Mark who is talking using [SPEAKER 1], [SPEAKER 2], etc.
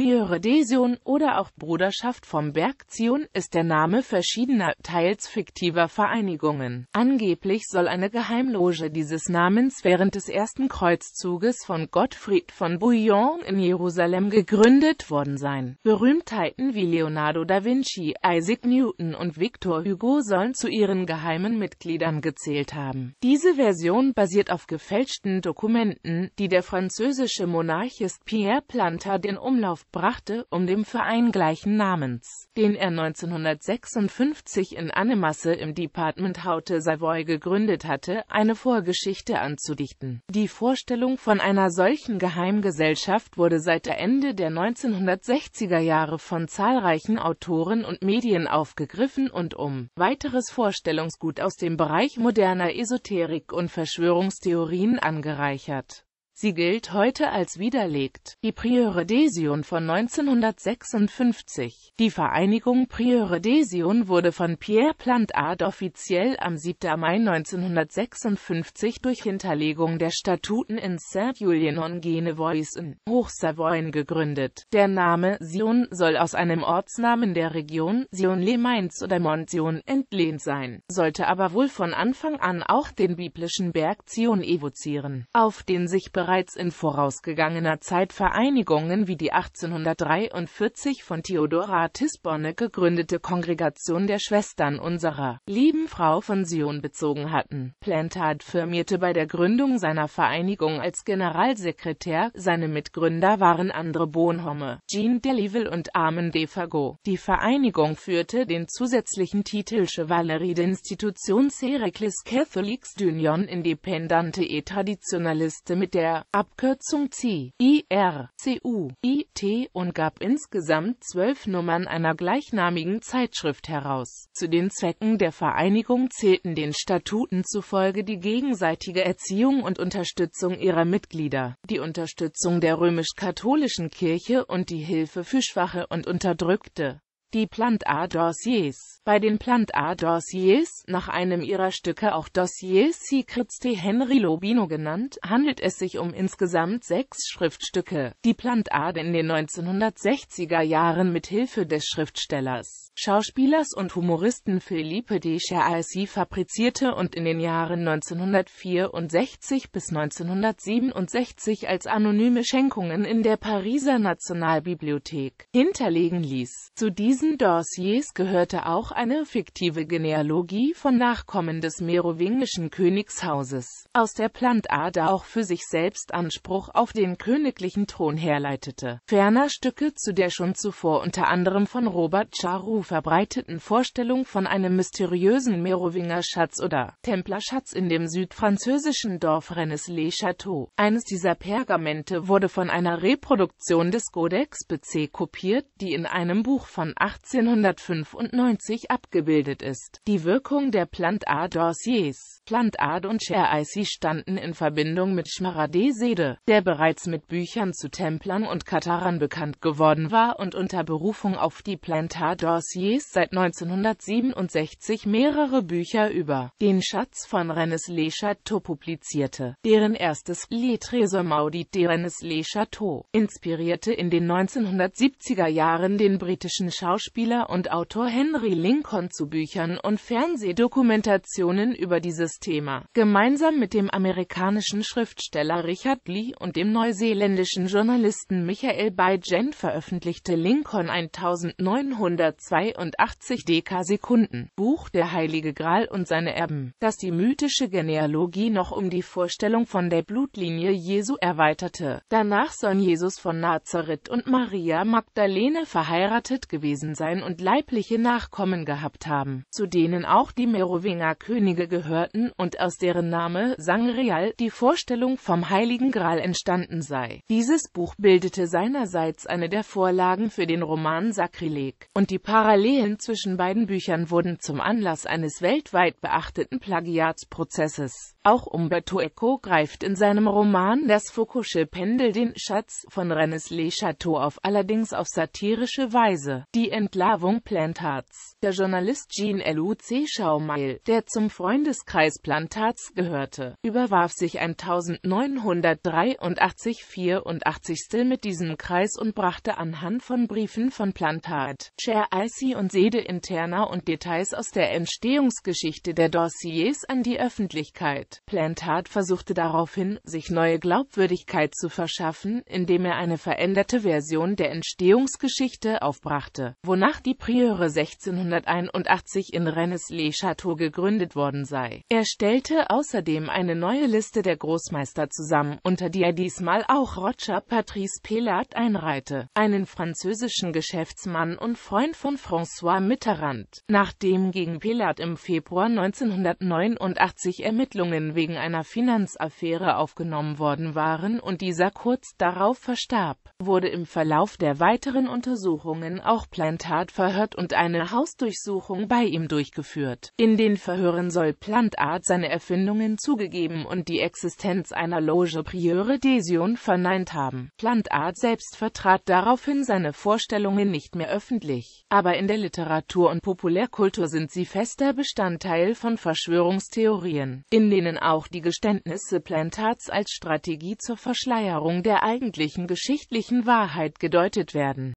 [SPEAKER 1] Priore de Sion oder auch Bruderschaft vom Berg Zion ist der Name verschiedener, teils fiktiver Vereinigungen. Angeblich soll eine Geheimloge dieses Namens während des ersten Kreuzzuges von Gottfried von Bouillon in Jerusalem gegründet worden sein. Berühmtheiten wie Leonardo da Vinci, Isaac Newton und Victor Hugo sollen zu ihren geheimen Mitgliedern gezählt haben. Diese Version basiert auf gefälschten Dokumenten, die der französische Monarchist Pierre Planta den Umlauf brachte, um dem Verein gleichen Namens, den er 1956 in Annemasse im Department Haute Savoy gegründet hatte, eine Vorgeschichte anzudichten. Die Vorstellung von einer solchen Geheimgesellschaft wurde seit der Ende der 1960er Jahre von zahlreichen Autoren und Medien aufgegriffen und um weiteres Vorstellungsgut aus dem Bereich moderner Esoterik und Verschwörungstheorien angereichert. Sie gilt heute als widerlegt. Die Priore d'Esion von 1956 Die Vereinigung Priore d'Esion wurde von Pierre Plantard offiziell am 7. Mai 1956 durch Hinterlegung der Statuten in Saint-Julien-en-Genevois in Hochsavoyen gegründet. Der Name Sion soll aus einem Ortsnamen der Region Sion-les-Mainz oder Mont-Sion entlehnt sein, sollte aber wohl von Anfang an auch den biblischen Berg Zion evozieren, auf den sich bereits bereits in vorausgegangener Zeit Vereinigungen wie die 1843 von Theodora Tisbonne gegründete Kongregation der Schwestern unserer lieben Frau von Sion bezogen hatten. Plantard firmierte bei der Gründung seiner Vereinigung als Generalsekretär, seine Mitgründer waren Andre Bonhomme, Jean Delieville und Armin Defago. Die Vereinigung führte den zusätzlichen Titel Chevalerie d'Institution Séricles Catholics d'Union Independente et Traditionaliste mit der der Abkürzung CI, IR, CU, T und gab insgesamt zwölf Nummern einer gleichnamigen Zeitschrift heraus. Zu den Zwecken der Vereinigung zählten den Statuten zufolge die gegenseitige Erziehung und Unterstützung ihrer Mitglieder, die Unterstützung der römisch-katholischen Kirche und die Hilfe für Schwache und Unterdrückte. Die Plantar-Dossiers Bei den Plantar-Dossiers, nach einem ihrer Stücke auch Dossiers Secrets de Henry Lobino genannt, handelt es sich um insgesamt sechs Schriftstücke, die Plantard in den 1960er Jahren mit Hilfe des Schriftstellers Schauspielers und Humoristen Philippe de Chaisy fabrizierte und in den Jahren 1964 bis 1967 als anonyme Schenkungen in der Pariser Nationalbibliothek hinterlegen ließ. Zu diesen Dossiers gehörte auch eine fiktive Genealogie von Nachkommen des merowingischen Königshauses, aus der Plantader auch für sich selbst Anspruch auf den königlichen Thron herleitete. Ferner Stücke zu der schon zuvor unter anderem von Robert Charroux verbreiteten Vorstellung von einem mysteriösen Merowinger-Schatz oder Templerschatz in dem südfranzösischen Dorf Rennes les Châteaux. Eines dieser Pergamente wurde von einer Reproduktion des Codex BC kopiert, die in einem Buch von 1895 abgebildet ist. Die Wirkung der Plantard-Dossiers Plantard und Cher-Icy standen in Verbindung mit Schmaradé Sede, der bereits mit Büchern zu Templern und Katarern bekannt geworden war und unter Berufung auf die Plantard Dossiers seit 1967 mehrere Bücher über den Schatz von Rennes Le Chateau publizierte, deren erstes Les Trésors Maudit de Rennes Le Chateau inspirierte in den 1970er Jahren den britischen Schauspieler und Autor Henry Lincoln zu Büchern und Fernsehdokumentationen über dieses Thema, gemeinsam mit dem amerikanischen Schriftsteller Richard Lee und dem neuseeländischen Journalisten Michael Bygend veröffentlichte Lincoln 1902 83 Dekasekunden, Buch Der Heilige Gral und seine Erben, das die mythische Genealogie noch um die Vorstellung von der Blutlinie Jesu erweiterte. Danach sollen Jesus von Nazareth und Maria Magdalene verheiratet gewesen sein und leibliche Nachkommen gehabt haben, zu denen auch die Merowinger Könige gehörten und aus deren Name Sangreal die Vorstellung vom Heiligen Gral entstanden sei. Dieses Buch bildete seinerseits eine der Vorlagen für den Roman Sakrileg und die Parallel Parallelen zwischen beiden Büchern wurden zum Anlass eines weltweit beachteten Plagiatsprozesses. Auch Umberto Eco greift in seinem Roman Das Foucault'sche Pendel den Schatz von Rennes Le Chateau auf, allerdings auf satirische Weise. Die Entlarvung Plantards Der Journalist Jean-Luc Schaumail, der zum Freundeskreis Plantards gehörte, überwarf sich 1983-84 mit diesem Kreis und brachte anhand von Briefen von Plantard, Chair Ice Dorsi und Sede Interna und Details aus der Entstehungsgeschichte der Dossiers an die Öffentlichkeit. Plantard versuchte daraufhin, sich neue Glaubwürdigkeit zu verschaffen, indem er eine veränderte Version der Entstehungsgeschichte aufbrachte, wonach die Priore 1681 in Rennes-les-Châteaux gegründet worden sei. Er stellte außerdem eine neue Liste der Großmeister zusammen, unter die er diesmal auch Roger Patrice Pelat einreihte, einen französischen Geschäftsmann und Freund von François Mitterrand, nachdem gegen Pellard im Februar 1989 Ermittlungen wegen einer Finanzaffäre aufgenommen worden waren und dieser kurz darauf verstarb, wurde im Verlauf der weiteren Untersuchungen auch Plantard verhört und eine Hausdurchsuchung bei ihm durchgeführt. In den Verhören soll Plantard seine Erfindungen zugegeben und die Existenz einer Loge Prieure d'Esion verneint haben. Plantard selbst vertrat daraufhin seine Vorstellungen nicht mehr öffentlich, aber in der Literatur und Populärkultur sind sie fester Bestandteil von Verschwörungstheorien, in denen auch die Geständnisse Plantats als Strategie zur Verschleierung der eigentlichen geschichtlichen Wahrheit gedeutet werden